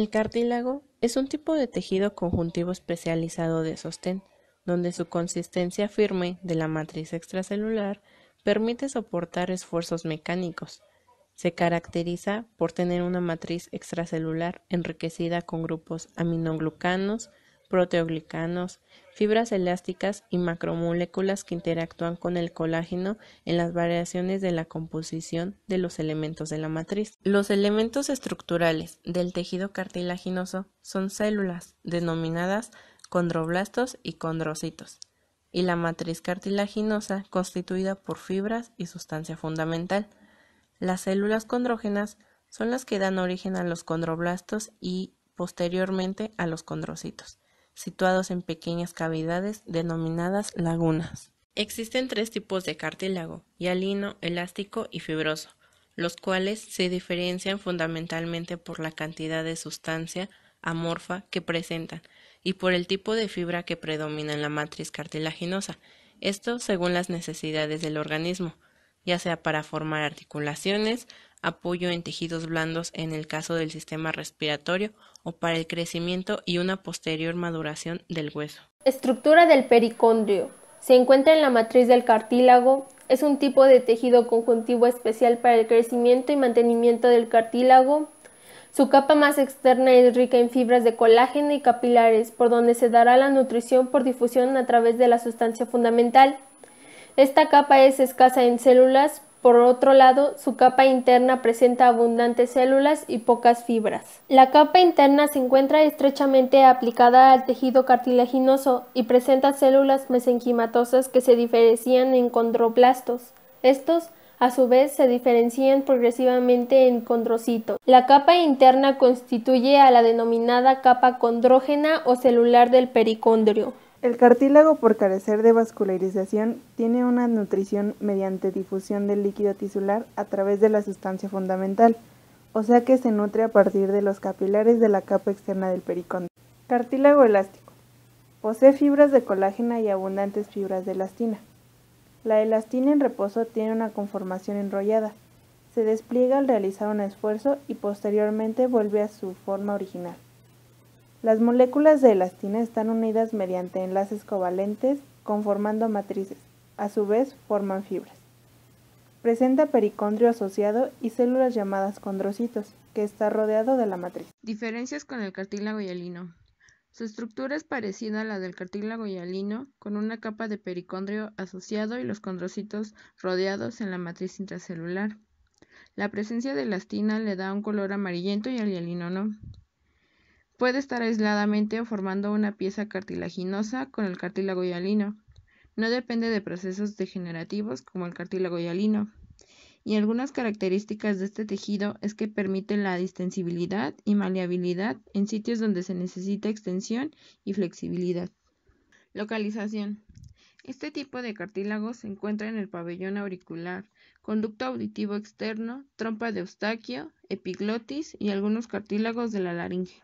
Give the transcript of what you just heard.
El cartílago es un tipo de tejido conjuntivo especializado de sostén, donde su consistencia firme de la matriz extracelular permite soportar esfuerzos mecánicos. Se caracteriza por tener una matriz extracelular enriquecida con grupos aminoglucanos, proteoglicanos, fibras elásticas y macromoléculas que interactúan con el colágeno en las variaciones de la composición de los elementos de la matriz. Los elementos estructurales del tejido cartilaginoso son células denominadas condroblastos y condrocitos, y la matriz cartilaginosa constituida por fibras y sustancia fundamental. Las células condrógenas son las que dan origen a los condroblastos y posteriormente a los condrocitos situados en pequeñas cavidades denominadas lagunas. Existen tres tipos de cartílago, hialino, elástico y fibroso, los cuales se diferencian fundamentalmente por la cantidad de sustancia amorfa que presentan y por el tipo de fibra que predomina en la matriz cartilaginosa, esto según las necesidades del organismo, ya sea para formar articulaciones, apoyo en tejidos blandos en el caso del sistema respiratorio o para el crecimiento y una posterior maduración del hueso. Estructura del pericondrio. Se encuentra en la matriz del cartílago. Es un tipo de tejido conjuntivo especial para el crecimiento y mantenimiento del cartílago. Su capa más externa es rica en fibras de colágeno y capilares, por donde se dará la nutrición por difusión a través de la sustancia fundamental. Esta capa es escasa en células, por otro lado, su capa interna presenta abundantes células y pocas fibras. La capa interna se encuentra estrechamente aplicada al tejido cartilaginoso y presenta células mesenquimatosas que se diferencian en condroplastos. Estos, a su vez, se diferencian progresivamente en condrocitos. La capa interna constituye a la denominada capa condrógena o celular del pericondrio. El cartílago, por carecer de vascularización, tiene una nutrición mediante difusión del líquido tisular a través de la sustancia fundamental, o sea que se nutre a partir de los capilares de la capa externa del pericón. Cartílago elástico. Posee fibras de colágena y abundantes fibras de elastina. La elastina en reposo tiene una conformación enrollada. Se despliega al realizar un esfuerzo y posteriormente vuelve a su forma original. Las moléculas de elastina están unidas mediante enlaces covalentes conformando matrices. A su vez, forman fibras. Presenta pericondrio asociado y células llamadas condrocitos, que está rodeado de la matriz. Diferencias con el cartílago hialino. Su estructura es parecida a la del cartílago hialino, con una capa de pericondrio asociado y los condrocitos rodeados en la matriz intracelular. La presencia de elastina le da un color amarillento y al hialino no. Puede estar aisladamente o formando una pieza cartilaginosa con el cartílago hialino. No depende de procesos degenerativos como el cartílago yalino Y algunas características de este tejido es que permite la distensibilidad y maleabilidad en sitios donde se necesita extensión y flexibilidad. Localización. Este tipo de cartílago se encuentra en el pabellón auricular, conducto auditivo externo, trompa de eustaquio, epiglotis y algunos cartílagos de la laringe.